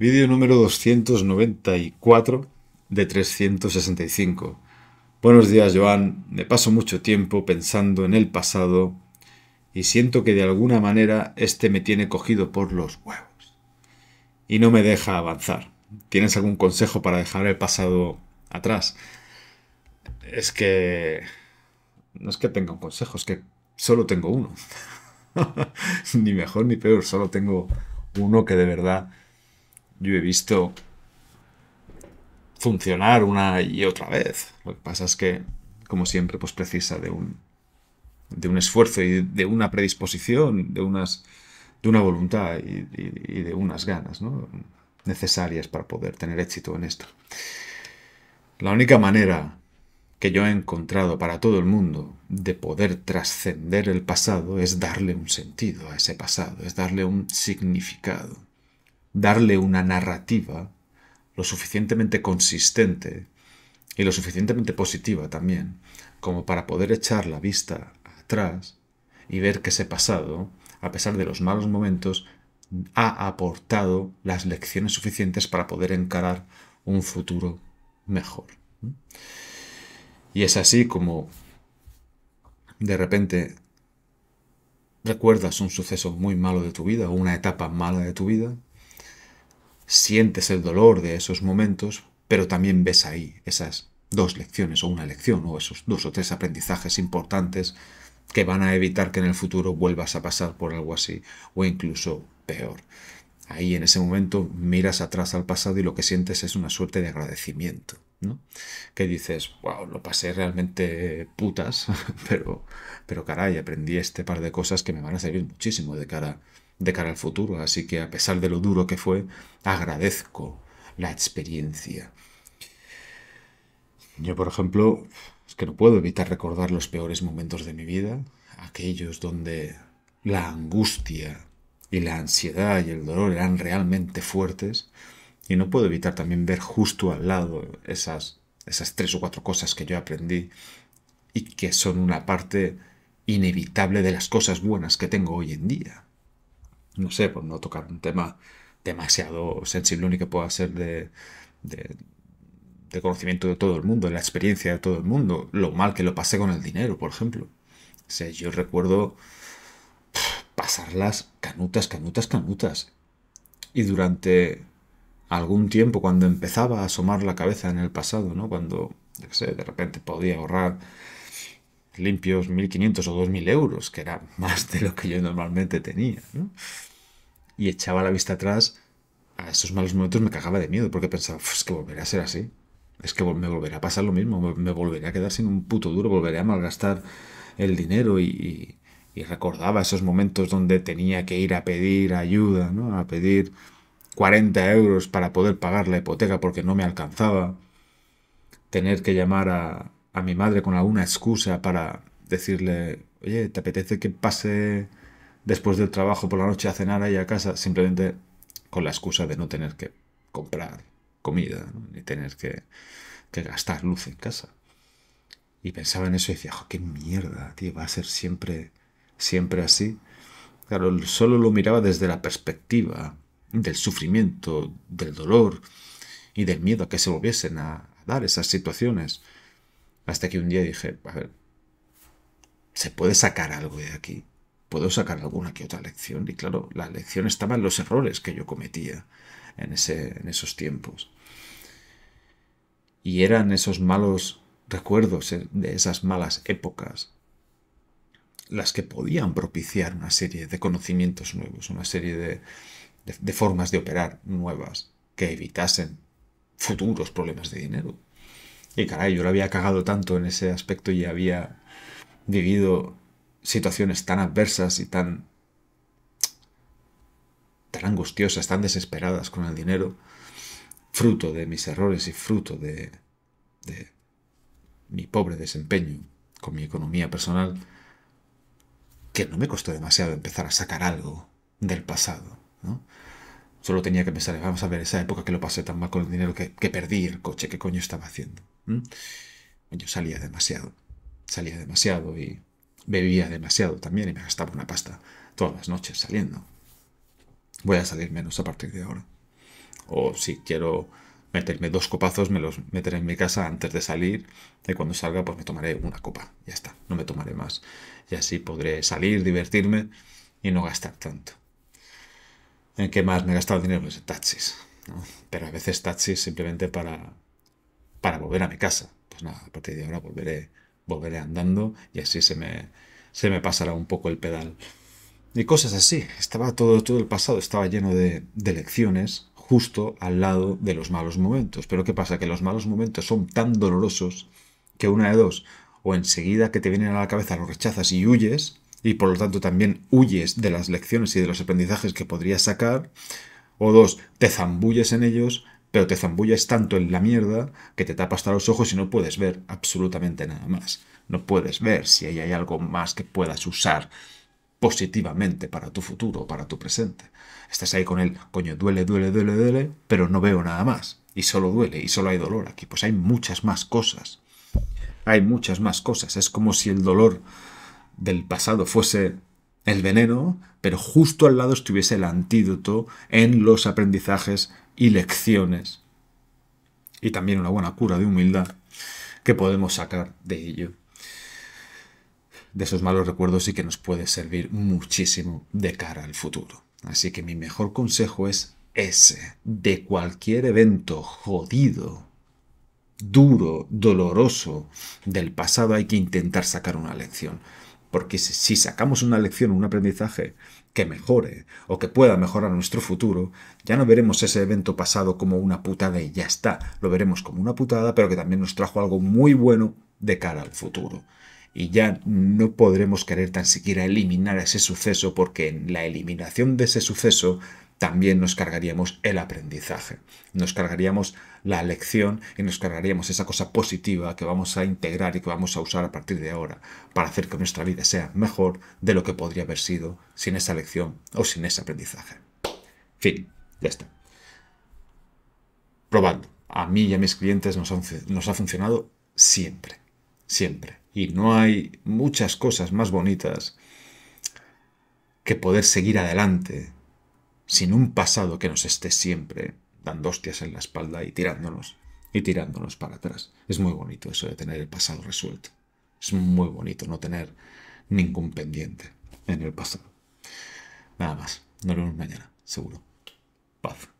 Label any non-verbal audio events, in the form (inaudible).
Vídeo número 294 de 365. Buenos días, Joan. Me paso mucho tiempo pensando en el pasado y siento que de alguna manera este me tiene cogido por los huevos y no me deja avanzar. ¿Tienes algún consejo para dejar el pasado atrás? Es que... No es que tenga un consejo, es que solo tengo uno. (laughs) ni mejor ni peor, solo tengo uno que de verdad yo he visto funcionar una y otra vez. Lo que pasa es que, como siempre, pues precisa de un, de un esfuerzo y de una predisposición, de, unas, de una voluntad y, de unas ganas necesarias para poder tener éxito en esto. La única manera que yo he encontrado para todo el mundo de poder trascender el pasado es darle un sentido a ese pasado, es darle un significado darle una narrativa lo suficientemente consistente y lo suficientemente positiva también, como para poder echar la vista atrás y ver que ese pasado, a pesar de los malos momentos, ha aportado las lecciones suficientes para poder encarar un futuro mejor. Y es así como de repente recuerdas un suceso muy malo de tu vida o una etapa mala de tu vida sientes el dolor de esos momentos, pero también ves ahí esas dos lecciones o una lección o esos dos o tres aprendizajes importantes que van a evitar que en el futuro vuelvas a pasar por algo así o incluso peor. Ahí en ese momento miras atrás al pasado y lo que sientes es una suerte de agradecimiento, ¿no? Que dices, wow, lo pasé realmente putas, (laughs) pero, pero caray, aprendí este par de cosas que me van a servir muchísimo de cara, de cara al futuro. Así que a pesar de lo duro que fue, agradezco la experiencia. Yo, por ejemplo, es que no puedo evitar recordar los peores momentos de mi vida, aquellos donde la angustia y la ansiedad y el dolor eran realmente fuertes. Y no puedo evitar también ver justo al lado esas, esas tres o cuatro cosas que yo aprendí y que son una parte inevitable de las cosas buenas que tengo hoy en día. No sé, por no tocar un tema demasiado sensible ni que pueda ser de, conocimiento de todo el mundo, de la experiencia de todo el mundo, lo mal que lo pasé con el dinero, por ejemplo. O sea, yo recuerdo pasarlas canutas, canutas, canutas. Y durante algún tiempo, cuando empezaba a asomar la cabeza en el pasado, ¿no? Cuando, no sé, de repente podía ahorrar limpios 1.500 o 2.000 euros, que era más de lo que yo normalmente tenía, Y echaba la vista atrás, a esos malos momentos me cagaba de miedo, porque pensaba, es que volverá a ser así, es que me volverá a pasar lo mismo, me volveré a quedar sin un puto duro, volveré a malgastar el dinero y, y recordaba esos momentos donde tenía que ir a pedir ayuda, ¿no? a pedir 40 euros para poder pagar la hipoteca porque no me alcanzaba, tener que llamar a, mi madre con alguna excusa para decirle, oye, ¿te apetece que pase después del trabajo por la noche a cenar ahí a casa? Simplemente con la excusa de no tener que comprar comida, ni tener que, gastar luz en casa. Y pensaba en eso y decía, qué mierda, tío, va a ser siempre siempre así. Claro, solo lo miraba desde la perspectiva del sufrimiento, del dolor y del miedo a que se volviesen a dar esas situaciones. Hasta que un día dije, a ver, ¿se puede sacar algo de aquí? ¿Puedo sacar alguna que otra lección? Y claro, la lección estaba en los errores que yo cometía en, ese, en esos tiempos. Y eran esos malos recuerdos eh, de esas malas épocas las que podían propiciar una serie de conocimientos nuevos, una serie de, formas de operar nuevas que evitasen futuros problemas de dinero. Y caray, yo lo había cagado tanto en ese aspecto y había vivido situaciones tan adversas y tan tan angustiosas, tan desesperadas con el dinero, fruto de mis errores y fruto de mi pobre desempeño con mi economía personal, que no me costó demasiado empezar a sacar algo del pasado, Solo tenía que pensar, vamos a ver, esa época que lo pasé tan mal con el dinero que, perdí el coche, ¿qué coño estaba haciendo? ¿Mm? Yo salía demasiado, salía demasiado y bebía demasiado también y me gastaba una pasta todas las noches saliendo. Voy a salir menos a partir de ahora. O si quiero meterme dos copazos, me los meteré en mi casa antes de salir. Y cuando salga, pues me tomaré una copa. Ya está, no me tomaré más. Y así podré salir, divertirme y no gastar tanto. ¿En qué más me he gastado dinero? Pues en taxis. Pero a veces taxis simplemente para, para volver a mi casa. Pues nada, a partir de ahora volveré, volveré andando y así se me, se me pasará un poco el pedal. Y cosas así. Estaba todo, todo el pasado, estaba lleno de lecciones justo al lado de los malos momentos. Pero ¿qué pasa? Que los malos momentos son tan dolorosos que una de dos, o enseguida que te vienen a la cabeza los rechazas y huyes, y por lo tanto también huyes de las lecciones y de los aprendizajes que podrías sacar, o dos, te zambulles en ellos, pero te zambulles tanto en la mierda que te tapas hasta los ojos y no puedes ver absolutamente nada más. No puedes ver si ahí hay algo más que puedas usar positivamente para tu futuro, para tu presente. Estás ahí con el, coño, duele, duele, duele, duele, pero no veo nada más. Y solo duele, y solo hay dolor aquí. Pues hay muchas más cosas. Hay muchas más cosas. Es como si el dolor del pasado fuese el veneno, pero justo al lado estuviese el antídoto en los aprendizajes y lecciones. Y también una buena cura de humildad que podemos sacar de ello de esos malos recuerdos y que nos puede servir muchísimo de cara al futuro. Así que mi mejor consejo es ese. De cualquier evento jodido, duro, doloroso del pasado hay que intentar sacar una lección. Porque si sacamos una lección, un aprendizaje que mejore o que pueda mejorar nuestro futuro, ya no veremos ese evento pasado como una putada y ya está. Lo veremos como una putada, pero que también nos trajo algo muy bueno de cara al futuro y ya no podremos querer tan siquiera eliminar ese suceso porque en la eliminación de ese suceso también nos cargaríamos el aprendizaje, nos cargaríamos la lección y nos cargaríamos esa cosa positiva que vamos a integrar y que vamos a usar a partir de ahora para hacer que nuestra vida sea mejor de lo que podría haber sido sin esa lección o sin ese aprendizaje. Fin, ya está. Probando. A mí y a mis clientes nos, nos ha funcionado siempre, siempre y no hay muchas cosas más bonitas que poder seguir adelante sin un pasado que nos esté siempre dando hostias en la espalda y tirándonos y tirándonos para atrás. Es muy bonito eso de tener el pasado resuelto. Es muy bonito no tener ningún pendiente en el pasado. Nada más. Nos vemos mañana, seguro. Paz.